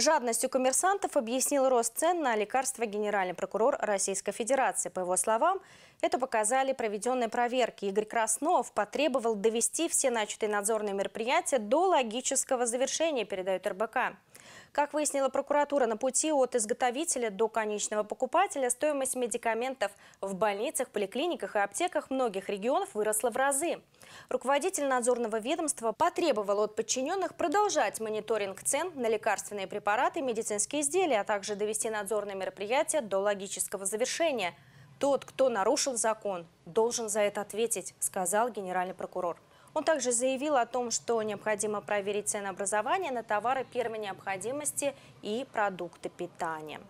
Жадностью коммерсантов объяснил рост цен на лекарства генеральный прокурор Российской Федерации. По его словам, это показали проведенные проверки. Игорь Краснов потребовал довести все начатые надзорные мероприятия до логического завершения, передают РБК. Как выяснила прокуратура, на пути от изготовителя до конечного покупателя стоимость медикаментов в больницах, поликлиниках и аптеках многих регионов выросла в разы. Руководитель надзорного ведомства потребовал от подчиненных продолжать мониторинг цен на лекарственные препараты препараты и медицинские изделия, а также довести надзорные мероприятия до логического завершения. Тот, кто нарушил закон, должен за это ответить, сказал генеральный прокурор. Он также заявил о том, что необходимо проверить ценообразование на товары первой необходимости и продукты питания.